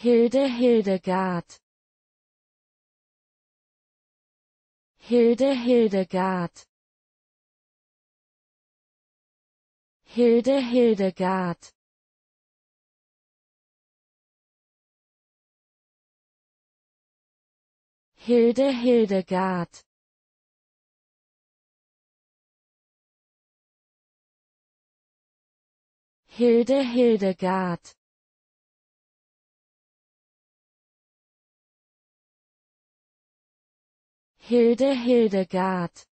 Hilde Hildegard Hilde Hildegard Hilde Hildegard Hilde Hildegard Hilde Hildegard Hilde Hildegard